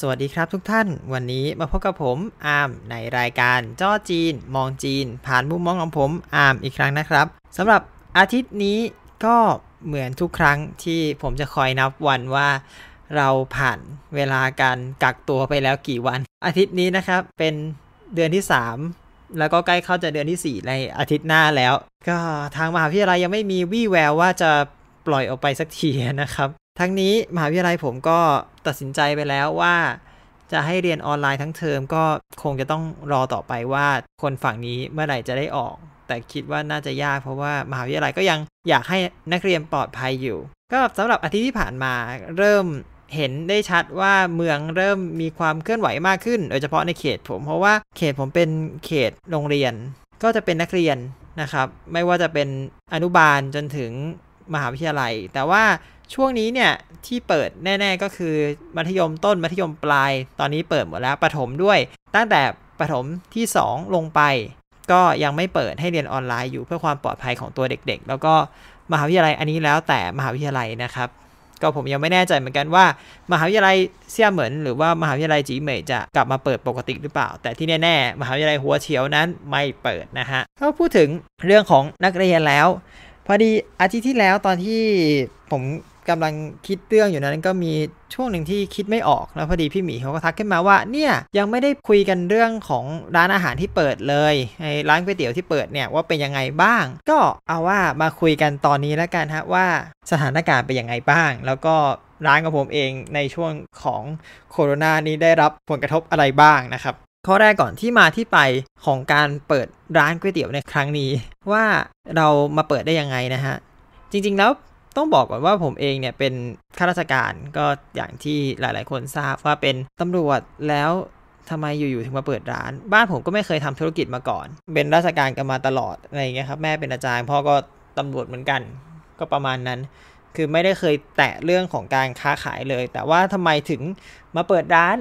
สวัสดีครับทุกท่าน วันนี้มาพบกับผมอาร์มในรายการ จ้อจีน มองจีน ผ่านมุมมองของผมอาร์มอีกครั้งนะครับสำหรับอาทิตย์นี้ก็เหมือนทุกครั้งที่ผมจะคอยนับวันว่า เราผ่านเวลาการกักตัวไปแล้วกี่วัน อาทิตย์นี้นะครับเป็นเดือนที่ 3 แล้วก็ใกล้เข้าจะเดือนที่ 4 ในอาทิตย์หน้าแล้ว ก็ทางมหาวิทยาลัยยังไม่มีวี่แววว่าจะปล่อยออกไปสักทีนะครับทั้งนี้มหาวิทยาลัยผมก็ตัดสินใจไปแล้วว่า จะให้เรียนออนไลน์ทั้งเทอม ก็คงจะต้องรอต่อไปว่าคนฝั่งนี้เมื่อไหร่จะได้ออก แต่คิดว่าน่าจะยากเพราะว่า มหาวิทยาลัยก็ยังอยากให้นักเรียนปลอดภัยอยู่ ก็สำหรับอาทิตย์ที่ผ่านมาเริ่มเห็นได้ชัดว่าเมืองเริ่มมีความเคลื่อนไหวมากขึ้นโดยเฉพาะในเขตผมเพราะว่าเขตผมเป็นเขตโรงเรียน ก็จะเป็นนักเรียนนะครับ ไม่ว่าจะเป็นอนุบาลจนถึงมหาวิทยาลัย แต่ว่าช่วงนี้เนี่ย ที่เปิดแน่ ๆก็คือ มัธยมต้น มัธยมปลาย ตอนนี้เปิดหมดแล้วประถมด้วย ตั้งแต่ประถมที่ 2 ลงไป ก็ยังไม่เปิดให้เรียนออนไลน์อยู่เพื่อความปลอดภัยของตัวเด็กๆ แล้วก็มหาวิทยาลัยอันนี้แล้วแต่มหาวิทยาลัยนะครับ ก็ผมยังไม่แน่ใจเหมือนกันว่ามหาวิทยาลัยเซี่ยเหมินหรือว่ามหาวิทยาลัยจีเหมยจะกลับมาเปิดปกติหรือเปล่า แต่ที่แน่ ๆ มหาวิทยาลัยหัวเฉียวนั้นไม่เปิดนะฮะถ้าพูดถึงเรื่องของนักเรียนแล้ว พอดีอาทิตย์ที่แล้วตอนที่ผมกำลังคิดเรื่องอยู่นั้นก็มีช่วงหนึ่งที่คิดไม่ออก แล้วพอดีพี่หมีเขาก็ทักขึ้นมาว่าเนี่ยยังไม่ได้คุยกันเรื่องของร้านอาหารที่เปิดเลยไอ้ร้านก๋วยเตี๋ยวที่เปิดเนี่ยว่าเป็นยังไงบ้าง ก็เอาว่ามาคุยกันตอนนี้แล้วกันฮะว่าสถานการณ์เป็นยังไงบ้าง แล้วก็ร้านของผมเองในช่วงของโควิดนี้ได้รับผลกระทบอะไรบ้างนะครับข้อแรกก่อนที่มาที่ไปของการเปิดร้านก๋วยเตี๋ยวในครั้งนี้ ว่าเรามาเปิดได้ยังไงนะฮะจริง ๆ แล้วต้องบอกก่อนว่าผมเองเนี่ยเป็น ข้าราชการก็อย่างที่หลาย ๆ คนทราบว่าเป็นตำรวจแล้วทำไมอยู่ๆถึงมาเปิดร้าน บ้านผมก็ไม่เคยทำธุรกิจมาก่อน เป็นราชการกันมาตลอดอะไรเงี้ยครับแม่เป็นอาจารย์พ่อก็ตำรวจเหมือนกันก็ประมาณนั้น คือไม่ได้เคยแตะเรื่องของการค้าขายเลย แต่ว่าทำไมถึงมาเปิดร้าน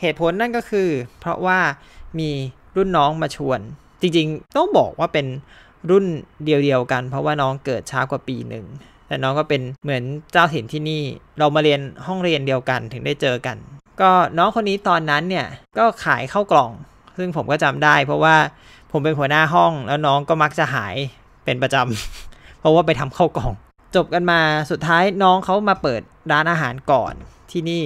เหตุผลนั่นก็คือ เพราะว่ามีรุ่นน้องมาชวน จริงๆต้องบอกว่าเป็นรุ่นเดียวๆกัน เพราะว่าน้องเกิดช้ากว่าปีหนึ่งแต่น้องก็เป็นเหมือนเจ้าถิ่นที่นี่เรามาเรียนห้องเรียนเดียวกันถึงได้เจอกัน ก็น้องคนนี้ตอนนั้นเนี่ยก็ขายเข้ากล่อง ซึ่งผมก็จำได้ เพราะว่าผมเป็นหัวหน้าห้องแล้วน้องก็มักจะหายเป็นประจำ เพราะว่าไปทำเข้ากล่อง จบกันมาสุดท้ายน้องเขามาเปิดร้านอาหารก่อนที่นี่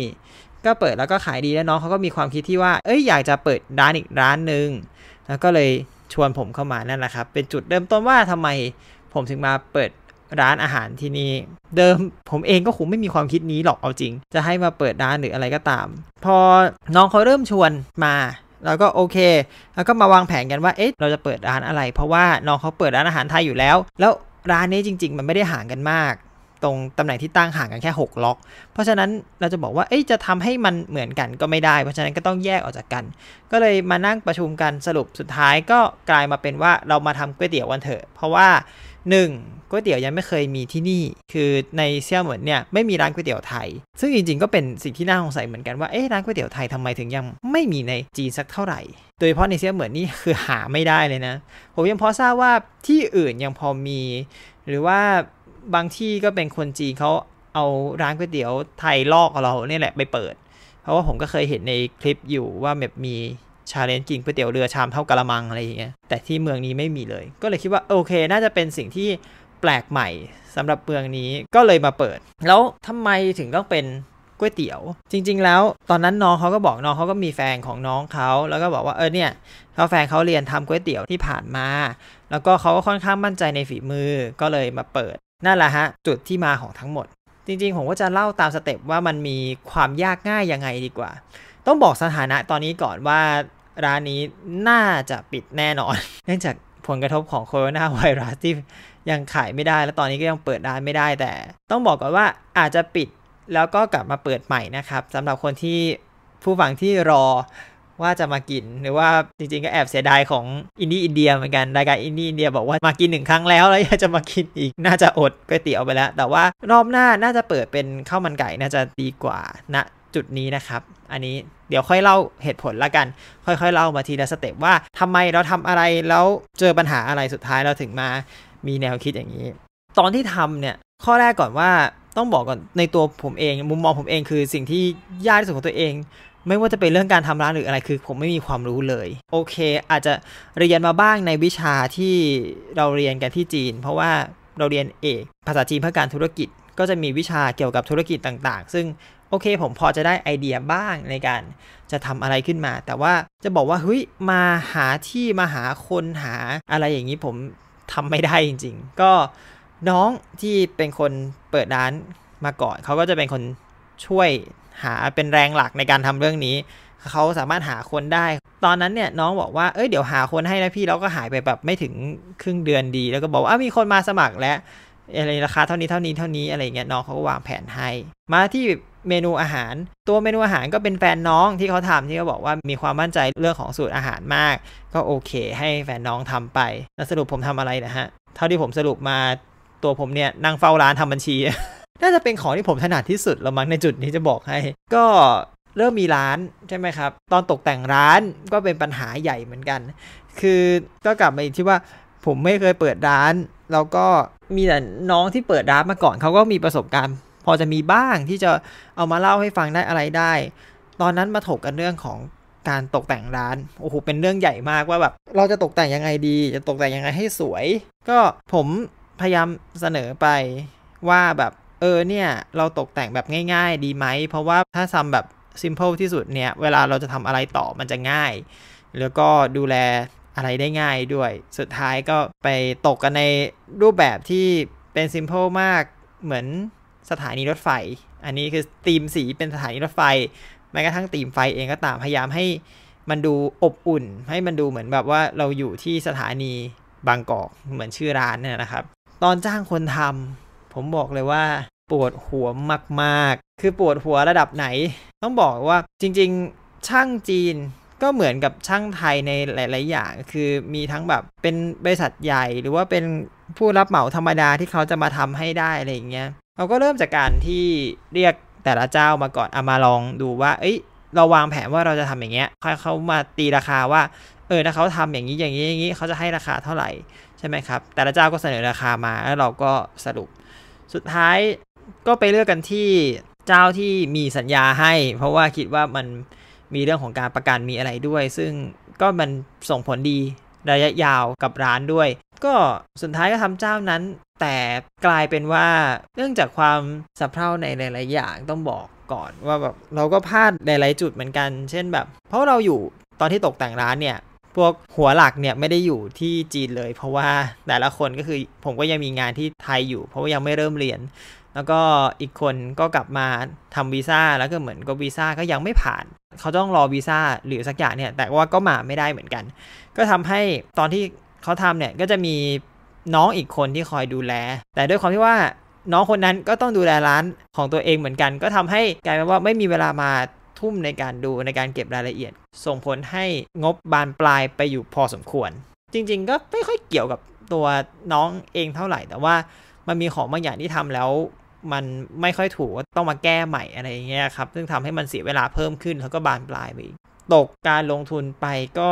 ก็เปิดแล้วก็ขายดีแล้วน้องเขาก็มีความคิดที่ว่าเอ้ยอยากจะเปิดร้านอีกร้านหนึ่งแล้วก็เลยชวนผมเข้ามานั่นแหละครับเป็นจุดเริ่มต้นว่าทำไมผมถึงมาเปิดร้านอาหารที่นี่เดิมผมเองก็คงไม่มีความคิดนี้หรอกเอาจริง จะให้มาเปิดร้านหรืออะไรก็ตาม พอน้องเขาเริ่มชวนมา เราก็โอเค แล้วก็มาวางแผนกันว่าเอ๊ะเราจะเปิดร้านอะไร เพราะว่าน้องเขาเปิดร้านอาหารไทยอยู่แล้ว แล้วร้านนี้จริง ๆ มันไม่ได้ห่างกันมากตรงตำแหน่งที่ตั้งห่างกันแค่6ล็อก เพราะฉะนั้นเราจะบอกว่าเอยจะทำให้มันเหมือนกันก็ไม่ได้ เพราะฉะนั้นก็ต้องแยกออกจากกัน ก็เลยมานั่งประชุมกันสรุปสุดท้ายก็กลายมาเป็นว่า เรามาทำก๋วยเตี๋ยวกันเถอะ เพราะว่า 1. ก๋วยเตี๋ยวยังไม่เคยมีที่นี่ คือในเซี่ยเหมอนเนี่ยไม่มีร้านก๋วยเตี๋ยวไทย ซึ่งจริง ๆก็เป็นสิ่งที่น่าสงสัยเหมือนกันว่าเอ๊ะร้านก๋วยเตี๋ยวไทยทำไมถึงยังไม่มีในจีนสักเท่าไหร่ โดยเฉพาะในเซี่ยเหมอนนี่คือหาไม่ได้เลยนะ ผมยังพอทราบว่าที่อื่นยังพอมีหรือว่าบางที่ก็เป็นคนจีนเขาเอาร้านก๋วยเตี๋ยวไทยลอกเราเนี่ยแหละไปเปิด เพราะว่าผมก็เคยเห็นในคลิปอยู่ว่าแบบมีชาเลนจ์กินก๋วยเตี๋ยวเรือชามเท่ากะละมังอะไรอย่างเงี้ย แต่ที่เมืองนี้ไม่มีเลย ก็เลยคิดว่าโอเค น่าจะเป็นสิ่งที่แปลกใหม่สำหรับเมืองนี้ ก็เลยมาเปิด แล้วทำไมถึงต้องเป็นก๋วยเตี๋ยว จริงๆ แล้วตอนนั้นน้องเขาก็บอกน้องเขาก็มีแฟนของน้องเขา แล้วก็บอกว่าเออเนี่ยเขาแฟนเขาเรียนทำก๋วยเตี๋ยวที่ผ่านมา แล้วก็เขาก็ค่อนข้างมั่นใจในฝีมือ ก็เลยมาเปิดนั่นแหละฮะ จุดที่มาของทั้งหมด จริงๆ ผมก็จะเล่าตามสเต็ปว่ามันมีความยากง่ายยังไงดีกว่า ต้องบอกสถานะตอนนี้ก่อนว่าร้านนี้น่าจะปิดแน่นอน เนื่องจากผลกระทบของโคโรนาไวรัสที่ยังขายไม่ได้ และตอนนี้ก็ยังเปิดร้านไม่ได้แต่ ต้องบอกก่อนว่าอาจจะปิดแล้วก็กลับมาเปิดใหม่นะครับสำหรับคนที่ผู้ฟังที่รอว่าจะมากินหรือว่าจริงๆก็แอบเสียดายของอินดี้อินเดียเหมือนกันรายการอินดี้อินเดียบอกว่ามากินหนึ่งครั้งแล้วแล้วยาจะมากินอีกน่าจะอดก๋วยเตี๋ยวไปแล้ว แต่ว่ารอบหน้าน่าจะเปิดเป็นข้าวมันไก่น่าจะดีกว่าณนะจุดนี้นะครับ อันนี้เดี๋ยวค่อยเล่าเหตุผลละกัน ค่อยๆ เล่ามาทีละสเต็ปว่า ทำไมเราทำอะไรแล้วเจอปัญหาอะไรสุดท้ายเราถึงมามีแนวคิดอย่างนี้ ตอนที่ทำเนี่ยข้อแรกก่อนว่าต้องบอกก่อนในตัวผมเอง มุมมองผมเองคือสิ่งที่ยากที่สุดของตัวเองไม่ว่าจะเป็นเรื่องการทำร้านหรืออะไรคือผมไม่มีความรู้เลยโอเคอาจจะเรียนมาบ้างในวิชาที่เราเรียนกันที่จีน เพราะว่าเราเรียนเอกภาษาจีนเพื่อการธุรกิจ ก็จะมีวิชาเกี่ยวกับธุรกิจต่าง ๆ ซึ่งโอเคผมพอจะได้ไอเดียบ้างในการจะทำอะไรขึ้นมา แต่ว่าจะบอกว่าเฮ้ยมาหาที่มาหาคนหาอะไรอย่างนี้ผมทำไม่ได้จริง ๆ ก็น้องที่เป็นคนเปิดร้านมาก่อนเขาก็จะเป็นคนช่วยหาเป็นแรงหลักในการทำเรื่องนี้เขาสามารถหาคนได้ ตอนนั้นเนี่ยน้องบอกว่าเอ้ยเดี๋ยวหาคนให้นะพี่แล้วก็หายไปแบบไม่ถึงครึ่งเดือนดี แล้วก็บอกว่ามีคนมาสมัครแล้วอะไรราคาเท่านี้เท่านี้เท่านี้อะไรเงี้ยน้องเขาก็วางแผนให้ มาที่เมนูอาหาร ตัวเมนูอาหารก็เป็นแฟนน้องที่เขาทำที่เขาบอกว่ามีความมั่นใจเรื่องของสูตรอาหารมาก ก็โอเคให้แฟนน้องทำไปแล้วสรุปผมทำอะไรนะฮะ เท่าที่ผมสรุปมาตัวผมเนี่ยนั่งเฝ้าร้านทำบัญชีน่าจะเป็นของที่ผมถนัดที่สุดลามั้งในจุดนี้จะบอกให้ ก็เริ่มมีร้านใช่ไหมครับ ตอนตกแต่งร้านก็เป็นปัญหาใหญ่เหมือนกัน คือก็กลับมาอีกที่ว่าผมไม่เคยเปิดร้าน แล้วก็มีแต่น้องที่เปิดร้านมาก่อนเขาก็มีประสบการณ์ พอจะมีบ้างที่จะเอามาเล่าให้ฟังได้อะไรได้ ตอนนั้นมาถกกันเรื่องของการตกแต่งร้าน โอ้โหเป็นเรื่องใหญ่มากว่าแบบเราจะตกแต่งยังไงดี จะตกแต่งยังไงให้สวย ก็ผมพยายามเสนอไปว่าแบบเออเนี่ยเราตกแต่งแบบง่ายๆดีไหม เพราะว่าถ้าทำแบบ simple ที่สุดเนี่ย เวลาเราจะทำอะไรต่อมันจะง่าย แล้วก็ดูแลอะไรได้ง่ายด้วย สุดท้ายก็ไปตกกันในรูปแบบที่เป็น simple มากเหมือนสถานีรถไฟ อันนี้คือธีมสีเป็นสถานีรถไฟ แม้กระทั่งธีมไฟเองก็ตามพยายามให้มันดูอบอุ่น ให้มันดูเหมือนแบบว่าเราอยู่ที่สถานีบางกอกเหมือนชื่อร้านเนี่ยนะครับ ตอนจ้างคนทำ ผมบอกเลยว่าปวดหัวมากๆ คือปวดหัวระดับไหน ต้องบอกว่าจริง ๆ ช่างจีนก็เหมือนกับช่างไทยในหลาย ๆ อย่าง คือมีทั้งแบบเป็นบริษัทใหญ่หรือว่าเป็นผู้รับเหมาธรรมดาที่เขาจะมาทำให้ได้อะไรอย่างเงี้ยเราก็เริ่มจากการที่เรียกแต่ละเจ้ามาก่อนเอามาลองดูว่า เอ้ย เราวางแผนว่าเราจะทำอย่างเงี้ยเขามาตีราคาว่า เออถ้าเขาทำอย่างนี้อย่างนี้อย่างนี้เขาจะให้ราคาเท่าไหร่ใช่ไหมครับ แต่ละเจ้าก็เสนอราคามาแล้วเราก็สรุปสุดท้ายก็ไปเลือกกันที่เจ้าที่มีสัญญาให้ เพราะว่าคิดว่ามันมีเรื่องของการประกันมีอะไรด้วย ซึ่งก็มันส่งผลดีระยะยาวกับร้านด้วย ก็สุดท้ายก็ทำเจ้านั้น แต่กลายเป็นว่าเนื่องจากความสะเพร่าในหลาย ๆอย่างต้องบอกก่อน ว่าแบบเราก็พลาดหลายๆ จุดเหมือนกันเช่นแบบ เพราะเราอยู่ตอนที่ตกแต่งร้านเนี่ย พวกหัวหลักเนี่ยไม่ได้อยู่ที่จีนเลย เพราะว่าแต่ละคนก็คือผมก็ยังมีงานที่ไทยอยู่ เพราะว่ายังไม่เริ่มเรียนแล้วก็อีกคนก็กลับมาทำวีซ่าแล้วก็เหมือนก็วีซ่าก็ยังไม่ผ่านเขาต้องรอวีซ่าหรือสักอย่างเนี่ย แต่ว่าก็มาไม่ได้เหมือนกัน ก็ทำให้ตอนที่เขาทำเนี่ยก็จะมีน้องอีกคนที่คอยดูแล แต่ด้วยความที่ว่า น้องคนนั้นก็ต้องดูแลร้านของตัวเองเหมือนกัน ก็ทำให้กลายเป็นว่าไม่มีเวลามาทุ่มในการดูในการเก็บรายละเอียด ส่งผลให้งบบานปลายไปอยู่พอสมควร จริงๆก็ไม่ค่อยเกี่ยวกับตัวน้องเองเท่าไหร่ แต่ว่ามันมีของบางอย่างที่ทำแล้วมันไม่ค่อยถูกต้องมาแก้ใหม่อะไรอย่างเงี้ยครับซึ่งทำให้มันเสียเวลาเพิ่มขึ้นแล้วก็บานปลายไปตกการลงทุนไปก็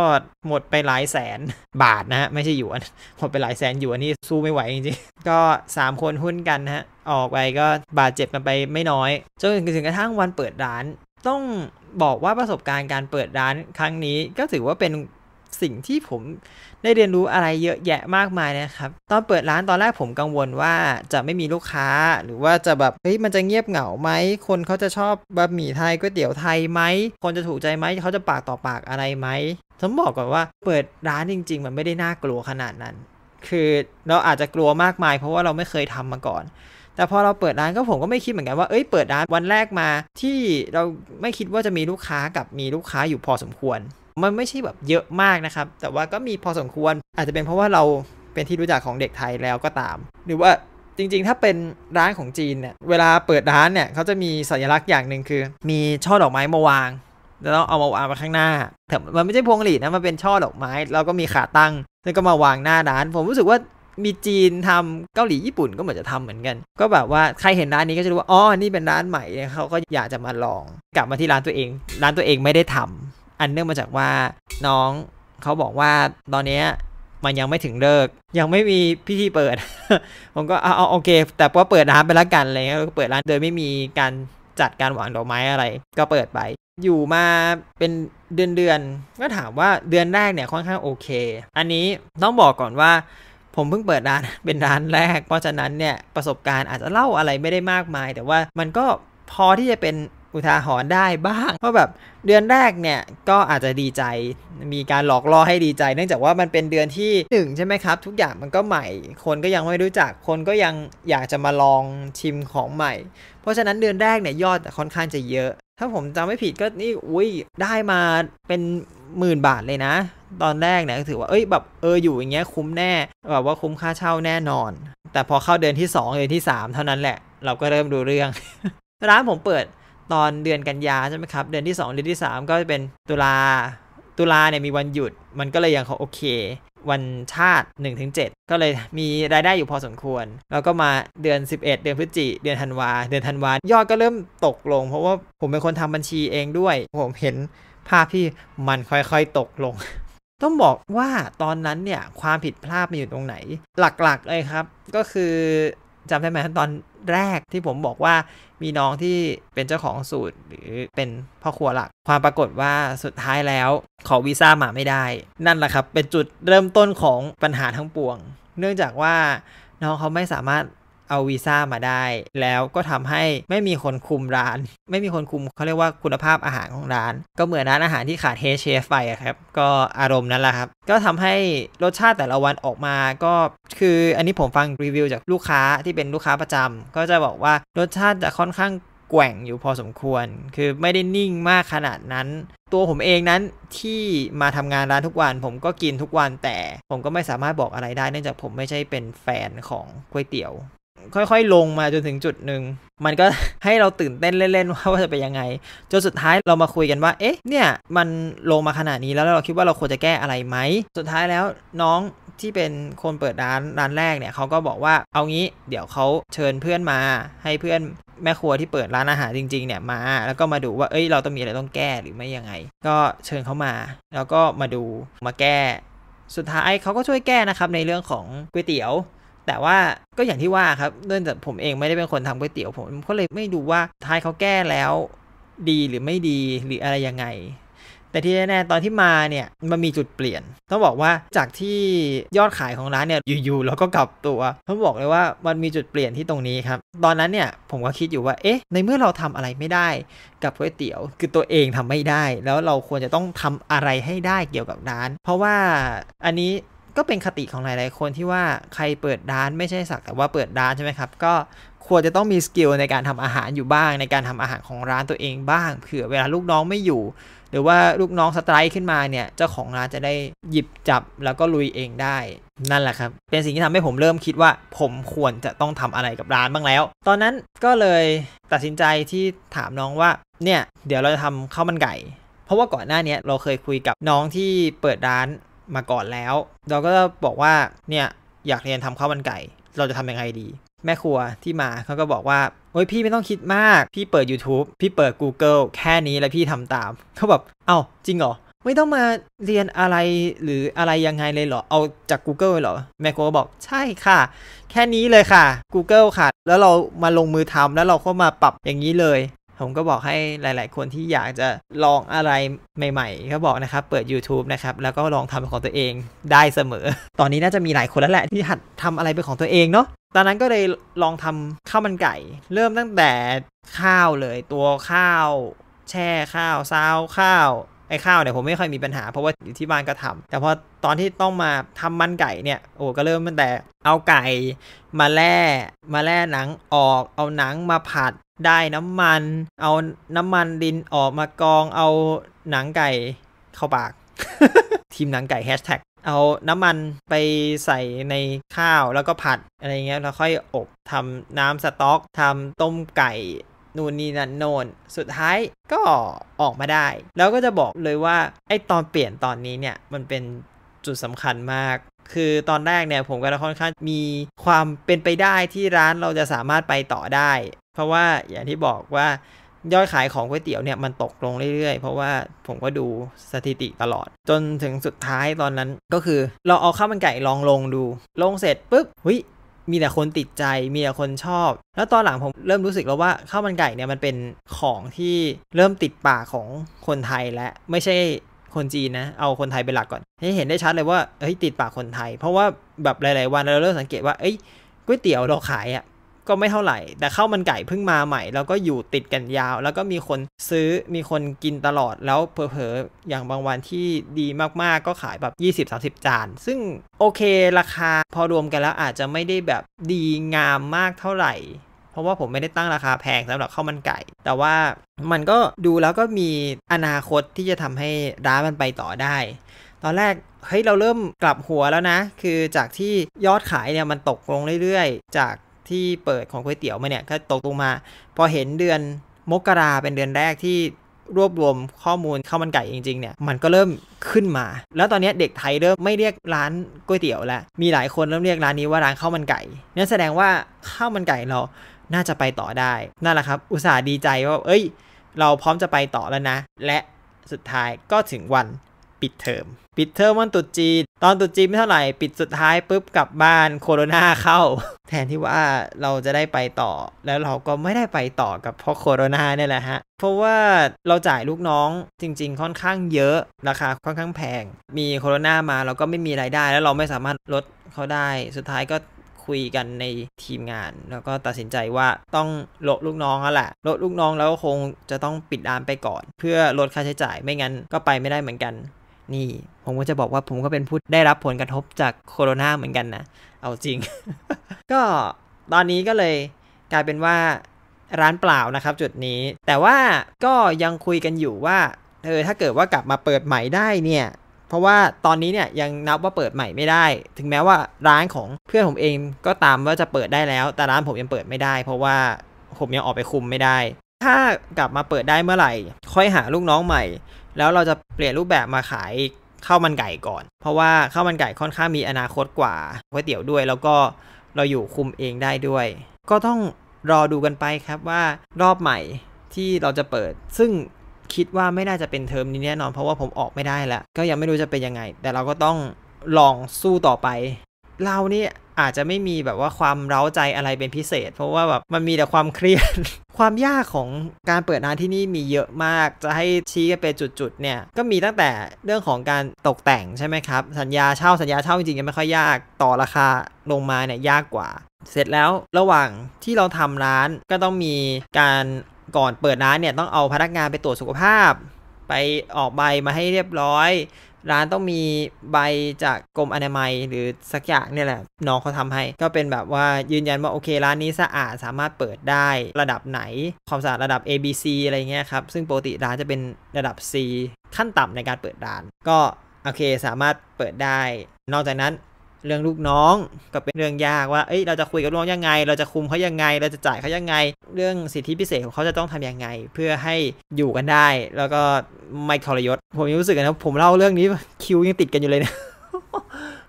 หมดไปหลายแสนบาทนะฮะไม่ใช่หยวนหมดไปหลายแสนหยวนนี่สู้ไม่ไหวจริงๆ ก็3คนหุ้นกันนะฮะออกไปก็บาดเจ็บกันไปไม่น้อยจนถึงกระทั่งวันเปิดร้านต้องบอกว่าประสบการณ์การเปิดร้านครั้งนี้ก็ถือว่าเป็นสิ่งที่ผมได้เรียนรู้อะไรเยอะแยะมากมายนะครับ ตอนเปิดร้านตอนแรกผมกังวลว่าจะไม่มีลูกค้าหรือว่าจะแบบเฮ้ยมันจะเงียบเหงาไหม คนเขาจะชอบบะหมี่ไทยก๋วยเตี๋ยวไทยไหม คนจะถูกใจไหมเขาจะปากต่อปากอะไรไหมผมบอกก่อนว่า เปิดร้านจริงๆ มันไม่ได้น่ากลัวขนาดนั้น คือเราอาจจะกลัวมากมาย เพราะว่าเราไม่เคยทำมาก่อน แต่พอเราเปิดร้านก็ผมก็ไม่คิดเหมือนกันว่าเอ้ยเปิดร้านวันแรกมาที่เราไม่คิดว่าจะมีลูกค้ากับมีลูกค้าอยู่พอสมควรมันไม่ใช่แบบเยอะมากนะครับ แต่ว่าก็มีพอสมควร อาจจะเป็นเพราะว่าเราเป็นที่รู้จักของเด็กไทยแล้วก็ตาม หรือว่าจริงๆ ถ้าเป็นร้านของจีนเนี่ย เวลาเปิดร้านเนี่ย เขาจะมีสัญลักษณ์อย่างหนึ่งคือ มีช่อดอกไม้มาวาง แล้วเอามาวางมาข้างหน้าแต่มันไม่ใช่พวงหรีดนะ มันเป็นช่อดอกไม้ แล้วก็มีขาตั้ง แล้วก็มาวางหน้าร้าน ผมรู้สึกว่ามีจีนทำเกาหลี ญี่ปุ่นก็เหมือนจะทำเหมือนกัน ก็แบบว่าใครเห็นร้านนี้ก็จะรู้ว่า อ๋อ นี่เป็นร้านใหม่ เขาก็อยากจะมาลอง กลับมาที่ร้านตัวเอง ร้านตัวเองไม่ได้ทำอันเนื่องมาจากว่าน้องเขาบอกว่าตอนนี้มันยังไม่ถึงเลิกยังไม่มีพิธีเปิด ผมก็เอาโอเค แต่ก็เปิดร้านไปแล้วกันอะไรเงี้ยเปิดร้านโดยไม่มีการจัดการวางดอกไม้อะไร ก็เปิดไปอยู่มาเป็นเดือนเดือนก็ถามว่าเดือนแรกเนี่ยค่อนข้างโอเค อันนี้ต้องบอกก่อนว่าผมเพิ่งเปิดร้านเป็นร้านแรกเพราะฉะนั้นเนี่ยประสบการณ์อาจจะเล่าอะไรไม่ได้มากมาย แต่ว่ามันก็พอที่จะเป็นอุทาหรณ์ได้บ้าง เพราะแบบ เดือนแรกเนี่ยก็อาจจะดีใจ มีการหลอกล่อให้ดีใจ เนื่องจากว่ามันเป็นเดือนที่ 1 ใช่ไหมครับ ทุกอย่างมันก็ใหม่ คนก็ยังไม่รู้จัก คนก็ยังอยากจะมาลองชิมของใหม่ เพราะฉะนั้นเดือนแรกเนี่ยยอดค่อนข้างจะเยอะ ถ้าผมจำไม่ผิดก็นี่อุ้ยได้มาเป็นหมื่นบาทเลยนะ ตอนแรกเนี่ยถือว่าเอ้ยแบบเอออยู่อย่างเงี้ยคุ้มแน่ แบบว่าคุ้มค่าเช่าแน่นอน แต่พอเข้าเดือนที่2เดือนที่ 3 เท่านั้นแหละ เราก็เริ่มดูเรื่องร้านผมเปิดตอนเดือนกันยาใช่ไหมครับ เดือนที่2เดือนที่ 3 ก็จะเป็นตุลาตุลาเนี่ยมีวันหยุด มันก็เลยยังเขาโอเค วันชาติ 1-7 ก็เลยมีรายได้อยู่พอสมควร แล้วก็มาเดือน 11 เดือนพฤศจิ เดือนธันวา เดือนธันวา ยอดก็เริ่มตกลงเพราะว่าผมเป็นคนทำบัญชีเองด้วย ผมเห็นภาพที่มันค่อย ๆ ตกลง ต้องบอกว่าตอนนั้นเนี่ยความผิดพลาดมันอยู่ตรงไหนหลักๆ เลยครับ ก็คือจำได้ไหมตอนแรกที่ผมบอกว่ามีน้องที่เป็นเจ้าของสูตรหรือเป็นพ่อครัวหลัก ความปรากฏว่าสุดท้ายแล้ว ขอวีซ่ามาไม่ได้ นั่นแหละครับเป็นจุดเริ่มต้นของปัญหาทั้งปวง เนื่องจากว่าน้องเขาไม่สามารถเอาวีซ่ามาได้แล้วก็ทำให้ไม่มีคนคุมร้าน ไม่มีคนคุมเขาเรียกว่าคุณภาพอาหารของร้าน ก็เหมือนร้านอาหารที่ขาดเฮเชฟไปครับก็อารมณ์นั้นแหละครับ ก็ทำให้รสชาติแต่ละวันออกมาก็คืออันนี้ผมฟังรีวิวจากลูกค้าที่เป็นลูกค้าประจำ ก็จะบอกว่ารสชาติจะค่อนข้างแกว่งอยู่พอสมควร คือไม่ได้นิ่งมากขนาดนั้น ตัวผมเองนั้นที่มาทำงานร้านทุกวัน ผมก็กินทุกวันแต่ผมก็ไม่สามารถบอกอะไรได้เนื่องจากผมไม่ใช่เป็นแฟนของก๋วยเตี๋ยวค่อยๆ ลงมาจนถึงจุดหนึ่ง มันก็ให้เราตื่นเต้นเล่นๆ ว่าจะไปยังไง จนสุดท้ายเรามาคุยกันว่า เอ๊ะ เนี่ย มันลงมาขนาดนี้แล้วเราคิดว่าเราควรจะแก้อะไรไหม สุดท้ายแล้วน้องที่เป็นคนเปิดร้าน ร้านแรกเนี่ยเขาก็บอกว่าเอางี้ เดี๋ยวเขาเชิญเพื่อนมาให้เพื่อนแม่ครัวที่เปิดร้านอาหารจริงๆ เนี่ยมา แล้วก็มาดูว่าเอ้ย เราต้องมีอะไรต้องแก้หรือไม่ยังไง ก็เชิญเขามา แล้วก็มาดูมาแก้ สุดท้ายเขาก็ช่วยแก้นะครับในเรื่องของก๋วยเตี๋ยวแต่ว่าก็อย่างที่ว่าครับเนื่องจากผมเองไม่ได้เป็นคนทำก๋วยเตี๋ยว ผมก็เลยไม่ดูว่าท้ายเขาแก้แล้วดีหรือไม่ดีหรืออะไรยังไง แต่ที่แน่ๆตอนที่มาเนี่ยมันมีจุดเปลี่ยน ต้องบอกว่าจากที่ยอดขายของร้านเนี่ย อยู่ ๆ แล้วก็กลับตัวผมบอกเลยว่ามันมีจุดเปลี่ยนที่ตรงนี้ครับ ตอนนั้นเนี่ยผมก็คิดอยู่ว่าเอ๊ะในเมื่อเราทำอะไรไม่ได้ กับก๋วยเตี๋ยว คือตัวเองทำไม่ได้ แล้วเราควรจะต้องทำอะไรให้ได้เกี่ยวกับร้านเพราะว่าอันนี้ก็เป็นคติของหลายๆ คนที่ว่าใครเปิดร้านไม่ใช่สัก แต่ว่าเปิดร้านใช่ไหมครับก็ควรจะต้องมีสกิลในการทำอาหารอยู่บ้างในการทำอาหารของร้านตัวเองบ้าง เผื่อเวลาลูกน้องไม่อยู่ หรือว่าลูกน้องสไตร์ขึ้นมาเนี่ยเจ้าของร้านจะได้หยิบจับแล้วก็ลุยเองได้นั่นแหละครับเป็นสิ่งที่ทำให้ผมเริ่มคิดว่า ผมควรจะต้องทำอะไรกับร้านบ้างแล้ว ตอนนั้นก็เลยตัดสินใจที่ถามน้องว่าเนี่ยเดี๋ยวเราจะทำข้าวมันไก่เพราะว่าก่อนหน้านี้เราเคยคุยกับน้องที่เปิดร้านมาก่อนแล้ว เราก็บอกว่าเนี่ยอยากเรียนทำข้าวมันไก่ เราจะทำยังไงดี แม่ครัวที่มาเขาก็บอกว่าโอ้ยพี่ไม่ต้องคิดมาก พี่เปิด YouTube พี่เปิด Google แค่นี้แล้วพี่ทำตามเขาแบบเอา้าจริงเหรอไม่ต้องมาเรียนอะไร หรืออะไรยังไงเลยเหรอเอาจาก Google เลหรอ แมคครก็บอกใช่ค่ะ แค่นี้เลยค่ะ Google ค่ะ แล้วเรามาลงมือทำแล้วเราก็มาปรับอย่างนี้เลยผมก็บอกให้หลาย ๆ คนที่อยากจะลองอะไรใหม่ๆ ก็บอกนะครับเปิด YouTube นะครับแล้วก็ลองทำของตัวเองได้เสมอ ตอนนี้น่าจะมีหลายคนแล้วแหละที่หัดทำอะไรเป็นของตัวเองเนาะตอนนั้นก็เลยลองทำข้าวมันไก่ เริ่มตั้งแต่ข้าวเลย ตัวข้าว แช่ข้าวซาวข้าวไอ้ข้าวเนี่ยผมไม่ค่อยมีปัญหาเพราะว่าอยู่ที่บ้านก็ทำ แต่พอตอนที่ต้องมาทำมันไก่เนี่ยโอ้ก็เริ่มตั้งแต่เอาไก่มาแล่มาแล่หนังออกเอาหนังมาผัดได้น้ำมัน เอาน้ำมันดินออกมากอง เอาหนังไก่เข้าปาก ทีมหนังไก่แฮชแท็กเอาน้ำมันไปใส่ในข้าวแล้วก็ผัดอะไรเงี้ยแล้วค่อยอบทำน้ำสต๊อกทำต้มไก่นู่นนี่นั่นโน่นสุดท้ายก็ออกมาได้ แล้วก็จะบอกเลยว่าไอตอนเปลี่ยนตอนนี้เนี่ยมันเป็นจุดสำคัญมาก คือตอนแรกเนี่ยผมก็ค่อนข้างมีความเป็นไปได้ที่ร้านเราจะสามารถไปต่อได้เพราะว่าอย่างที่บอกว่ายอดขายของก๋วยเตี๋ยวเนี่ยมันตกลงเรื่อยๆ เพราะว่าผมก็ดูสถิติตลอด จนถึงสุดท้ายตอนนั้นก็คือเราเอาข้าวมันไก่ลองลงดูลงเสร็จปุ๊บหุยมีแต่คนติดใจมีแต่คนชอบ แล้วตอนหลังผมเริ่มรู้สึกแล้วว่าข้าวมันไก่เนี่ยมันเป็นของที่เริ่มติดปากของคนไทยและไม่ใช่คนจีนนะเอาคนไทยเป็นหลักก่อนให้เห็นได้ชัดเลยว่าเฮ้ยติดปากคนไทย เพราะว่าแบบหลาย ๆ วันเราเริ่มสังเกตว่าเอ้ยก๋วยเตี๋ยวเราขายอะ่ะก็ไม่เท่าไหร่ แต่ข้าวมันไก่เพิ่งมาใหม่แล้วก็อยู่ติดกันยาว แล้วก็มีคนซื้อมีคนกินตลอดแล้วเผลอๆอย่างบางวันที่ดีมากๆ ก็ขายแบบ20-30 จาน ซึ่ง โอเคราคาพอรวมกันแล้วอาจจะไม่ได้แบบดีงามมากเท่าไหร่ เพราะว่าผมไม่ได้ตั้งราคาแพงสำหรับข้าวมันไก่ แต่ว่ามันก็ดูแล้วก็มีอนาคตที่จะทำให้ร้านมันไปต่อได้ ตอนแรกเฮ้ยเราเริ่มกลับหัวแล้วนะ คือจากที่ยอดขายเนี่ยมันตกลงเรื่อยๆ จากที่เปิดของก๋วยเตี๋ยวมาเนี่ยก็ตกลงมา พอเห็นเดือนมกราเป็นเดือนแรกที่รวบรวมข้อมูลข้าวมันไก่จริง ๆเนี่ยมันก็เริ่มขึ้นมา แล้วตอนนี้เด็กไทยเริ่มไม่เรียกร้านก๋วยเตี๋ยวแล้ว มีหลายคนเริ่มเรียกร้านนี้ว่าร้านข้าวมันไก่นี่แสดงว่าข้าวมันไก่เราน่าจะไปต่อได้นั่นแหละครับอุตส่าห์ดีใจว่าเอ้ยเราพร้อมจะไปต่อแล้วนะ และสุดท้ายก็ถึงวันปิดเทอมปิดเทอมวันตุจีนตอนตุจีนไม่เท่าไหร่ ปิดสุดท้ายปุ๊บกลับบ้านโควิดเข้าแทนที่ว่าเราจะได้ไปต่อ แล้วเราก็ไม่ได้ไปต่อกับเพราะโควิดเนี่ยแหละฮะ เพราะว่าเราจ่ายลูกน้องจริง ๆ ค่อนข้างเยอะราคาค่อนข้างแพง มีโควิดมาเราก็ไม่มีรายได้ แล้วเราไม่สามารถลดเขาได้ สุดท้ายก็คุยกันในทีมงาน แล้วก็ตัดสินใจว่าต้องลดลูกน้องแล้วแหละ ลดลูกน้องแล้วคงจะต้องปิดร้านไปก่อน เพื่อลดค่าใช้จ่ายไม่งั้นก็ไปไม่ได้เหมือนกันนี่ผมก็จะบอกว่าผมก็เป็นผู้ได้รับผลกระทบจากโคโรนาเหมือนกันนะ เอาจริง ก็ตอนนี้ก็เลยกลายเป็นว่าร้านเปล่านะครับจุดนี้ แต่ว่าก็ยังคุยกันอยู่ว่าเออถ้าเกิดว่ากลับมาเปิดใหม่ได้เนี่ย เพราะว่าตอนนี้เนี่ยยังนับว่าเปิดใหม่ไม่ได้ ถึงแม้ว่าร้านของเพื่อนผมเองก็ตามว่าจะเปิดได้แล้ว แต่ร้านผมยังเปิดไม่ได้ เพราะว่าผมยังออกไปคุมไม่ได้ ถ้ากลับมาเปิดได้เมื่อไหร่ ค่อยหาลูกน้องใหม่แล้วเราจะเปลี่ยนรูปแบบมาขายข้าวมันไก่ก่อน เพราะว่าข้าวมันไก่ค่อนข้างมีอนาคตกว่าก๋วยเตี๋ยวด้วย แล้วก็เราอยู่คุมเองได้ด้วย ก็ต้องรอดูกันไปครับว่ารอบใหม่ที่เราจะเปิด ซึ่งคิดว่าไม่น่าจะเป็นเทอมนี้แน่นอนเพราะว่าผมออกไม่ได้แล้วก็ยังไม่รู้จะเป็นยังไง แต่เราก็ต้องลองสู้ต่อไปเรานี่อาจจะไม่มีแบบว่าความเร้าใจอะไรเป็นพิเศษ เพราะว่าแบบมันมีแต่ความเครียดความยากของการเปิดร้านที่นี่มีเยอะมาก จะให้ชี้กันเป็นจุดๆเนี่ย ก็มีตั้งแต่เรื่องของการตกแต่งใช่ไหมครับ สัญญาเช่าสัญญาเช่าจริงๆยังไม่ค่อยยากต่อราคาลงมาเนี่ยยากกว่า เสร็จแล้วระหว่างที่เราทำร้านก็ต้องมีการก่อนเปิดร้านเนี่ยต้องเอาพนักงานไปตรวจสุขภาพไปออกใบมาให้เรียบร้อย ร้านต้องมีใบจากกรมอนามัยหรือสักอย่างเนี่ยแหละน้องเขาทำให้ ก็เป็นแบบว่ายืนยันว่าโอเคร้านนี้สะอาดสามารถเปิดได้ระดับไหนความสะอาดระดับ A B C อะไรเงี้ยครับซึ่งปกติร้านจะเป็นระดับ C ขั้นต่ำในการเปิดร้าน ก็โอเคสามารถเปิดได้ นอกจากนั้นเรื่องลูกน้องก็เป็นเรื่องยากว่าเอ้ยเราจะคุยกับลูกน้องยังไง เราจะคุมเขายังไง เราจะจ่ายเขายังไง เรื่องสิทธิพิเศษของเขาจะต้องทํำยังไง เพื่อให้อยู่กันได้ แล้วก็ไม่ทรยศ ผมรู้สึกนะผมเล่าเรื่องนี้คิวยังติดกันอยู่เลยนะ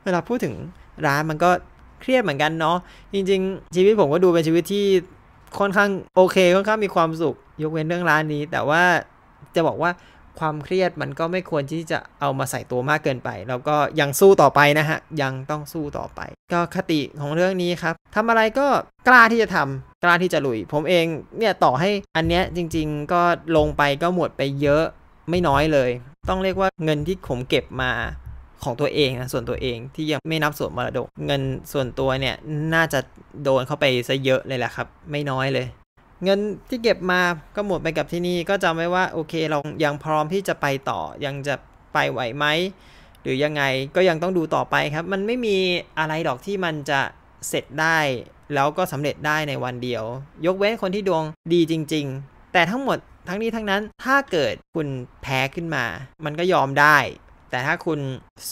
เวลาพูดถึงร้านมันก็เครียดเหมือนกันเนาะจริงๆชีวิตผมก็ดูเป็นชีวิตที่ค่อนข้างโอเคค่อนข้างมีความสุข ยกเว้นเรื่องร้านนี้ แต่ว่าจะบอกว่าความเครียดมันก็ไม่ควรที่จะเอามาใส่ตัวมากเกินไป แล้วก็ยังสู้ต่อไปนะฮะ ยังต้องสู้ต่อไป ก็คติของเรื่องนี้ครับทำอะไรก็กล้าที่จะทำกล้าที่จะลุย ผมเองเนี่ย ต่อให้อันเนี้ยจริง ๆก็ลงไปก็หมดไปเยอะไม่น้อยเลย ต้องเรียกว่าเงินที่ผมเก็บมาของตัวเองนะส่วนตัวเองที่ยังไม่นับส่วนมรดก เงินส่วนตัวเนี่ยน่าจะโดนเข้าไปซะเยอะเลยแหละครับไม่น้อยเลยเงินที่เก็บมาก็หมดไปกับที่นี่ ก็จำไว้ว่าโอเคเรายังพร้อมที่จะไปต่อ ยังจะไปไหวไหมหรือยังไงก็ยังต้องดูต่อไปครับ มันไม่มีอะไรดอกที่มันจะเสร็จได้ แล้วก็สำเร็จได้ในวันเดียว ยกเว้นคนที่ดวงดีจริงๆ แต่ทั้งหมดทั้งนี้ทั้งนั้น ถ้าเกิดคุณแพ้ขึ้นมา มันก็ยอมได้ แต่ถ้าคุณ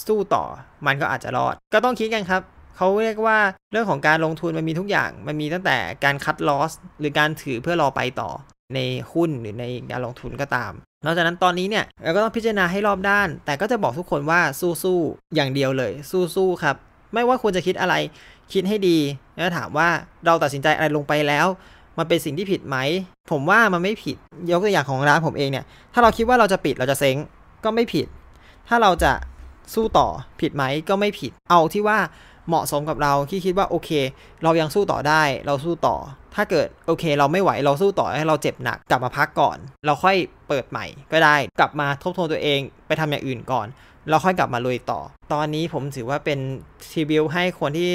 สู้ต่อมันก็อาจจะรอด ก็ต้องคิดกันครับเขาเรียกว่าเรื่องของการลงทุนมันมีทุกอย่าง มันมีตั้งแต่การคัดลอสหรือการถือเพื่อรอไปต่อในหุ้นหรือในการลงทุนก็ตาม นอกจากนั้นตอนนี้เนี่ยเราก็ต้องพิจารณาให้รอบด้าน แต่ก็จะบอกทุกคนว่าสู้ๆอย่างเดียวเลย สู้ๆครับไม่ว่าควรจะคิดอะไรคิดให้ดี แล้วถามว่าเราตัดสินใจอะไรลงไปแล้วมันเป็นสิ่งที่ผิดไหมผมว่ามันไม่ผิดยกตัวอย่างของร้านผมเองเนี่ยถ้าเราคิดว่าเราจะปิดเราจะเซ้งก็ไม่ผิด ถ้าเราจะสู้ต่อผิดไหมก็ไม่ผิดเอาที่ว่าเหมาะสมกับเรา ที่คิดว่าโอเค เรายังสู้ต่อได้ เราสู้ต่อ ถ้าเกิดโอเค เราไม่ไหวเราสู้ต่อให้เราเจ็บหนักกลับมาพักก่อน เราค่อยเปิดใหม่ ก็ได้กลับมาทบทวนตัวเอง ไปทำอย่างอื่นก่อน เราค่อยกลับมาลุยต่อ ตอนนี้ผมถือว่าเป็นทีบิวให้คนที่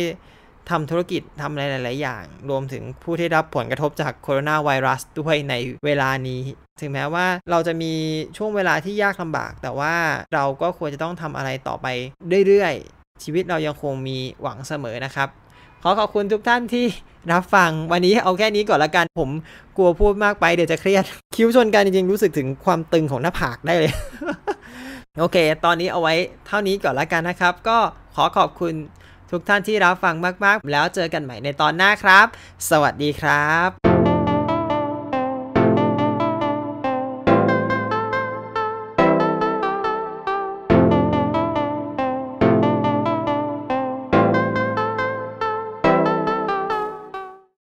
ทำธุรกิจทำอะไรหลายๆอย่าง รวมถึงผู้ที่รับผลกระทบจากโคโรนาไวรัสด้วยในเวลานี้ถึงแม้ว่าเราจะมีช่วงเวลาที่ยากลำบากแต่ว่าเราก็ควรจะต้องทำอะไรต่อไปเรื่อยชีวิตเรายังคงมีหวังเสมอนะครับ ขอขอบคุณทุกท่านที่รับฟัง วันนี้เอาแค่นี้ก่อนละกัน ผมกลัวพูดมากไปเดี๋ยวจะเครียด คิ้วชนกันจริงๆรู้สึกถึงความตึงของหน้าผากได้เลย โอเค ตอนนี้เอาไว้เท่านี้ก่อนละกันนะครับ ก็ขอขอบคุณทุกท่านที่รับฟังมากๆ แล้วเจอกันใหม่ในตอนหน้าครับ สวัสดีครับ